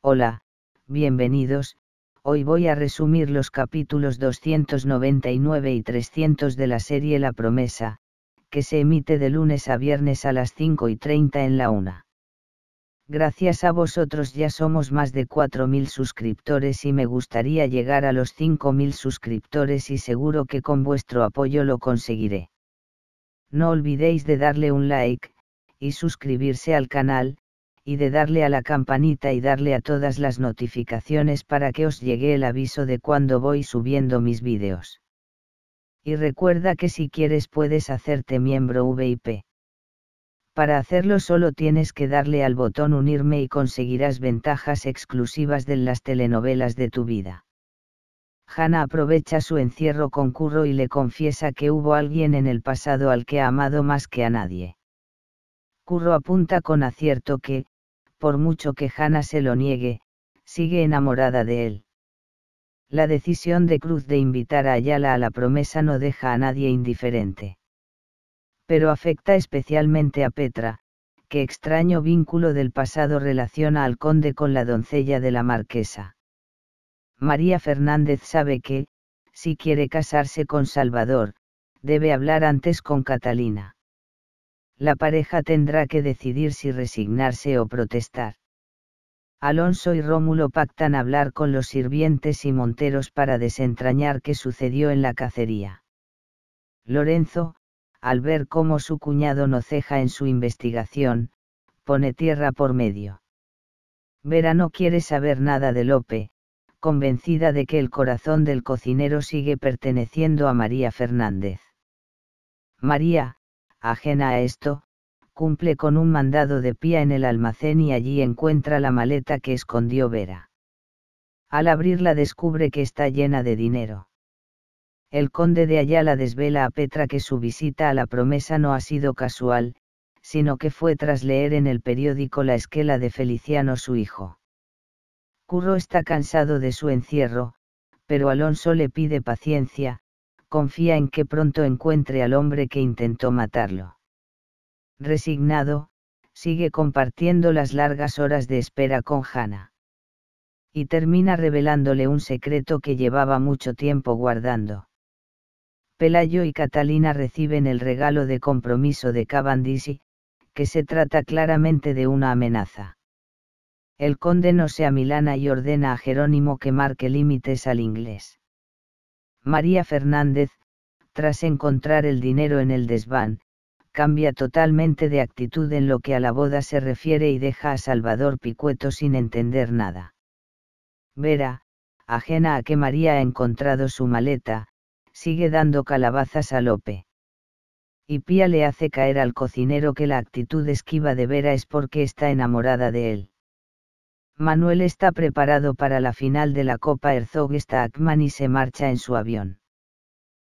Hola, bienvenidos, hoy voy a resumir los capítulos 299 y 300 de la serie La Promesa, que se emite de lunes a viernes a las 5 y 30 en la 1. Gracias a vosotros ya somos más de 4.000 suscriptores y me gustaría llegar a los 5.000 suscriptores y seguro que con vuestro apoyo lo conseguiré. No olvidéis de darle un like, y suscribirse al canal, y de darle a la campanita y darle a todas las notificaciones para que os llegue el aviso de cuando voy subiendo mis vídeos. Y recuerda que si quieres puedes hacerte miembro VIP. Para hacerlo solo tienes que darle al botón unirme y conseguirás ventajas exclusivas de las telenovelas de tu vida. Hanna aprovecha su encierro con Curro y le confiesa que hubo alguien en el pasado al que ha amado más que a nadie. Curro apunta con acierto que, por mucho que Hannah se lo niegue, sigue enamorada de él. La decisión de Cruz de invitar a Ayala a la promesa no deja a nadie indiferente. Pero afecta especialmente a Petra, que extraño vínculo del pasado relaciona al conde con la doncella de la marquesa. María Fernández sabe que, si quiere casarse con Salvador, debe hablar antes con Catalina la pareja tendrá que decidir si resignarse o protestar. Alonso y Rómulo pactan hablar con los sirvientes y monteros para desentrañar qué sucedió en la cacería. Lorenzo, al ver cómo su cuñado no ceja en su investigación, pone tierra por medio. Vera no quiere saber nada de Lope, convencida de que el corazón del cocinero sigue perteneciendo a María Fernández. María, ajena a esto, cumple con un mandado de pía en el almacén y allí encuentra la maleta que escondió Vera. Al abrirla descubre que está llena de dinero. El conde de Ayala desvela a Petra que su visita a la promesa no ha sido casual, sino que fue tras leer en el periódico la esquela de Feliciano su hijo. Curro está cansado de su encierro, pero Alonso le pide paciencia, confía en que pronto encuentre al hombre que intentó matarlo. Resignado, sigue compartiendo las largas horas de espera con Hannah. Y termina revelándole un secreto que llevaba mucho tiempo guardando. Pelayo y Catalina reciben el regalo de compromiso de Cavendish que se trata claramente de una amenaza. El conde no se Milana y ordena a Jerónimo que marque límites al inglés. María Fernández, tras encontrar el dinero en el desván, cambia totalmente de actitud en lo que a la boda se refiere y deja a Salvador Picueto sin entender nada. Vera, ajena a que María ha encontrado su maleta, sigue dando calabazas a Lope. Y Pía le hace caer al cocinero que la actitud esquiva de Vera es porque está enamorada de él. Manuel está preparado para la final de la Copa Herzog Stackman y se marcha en su avión.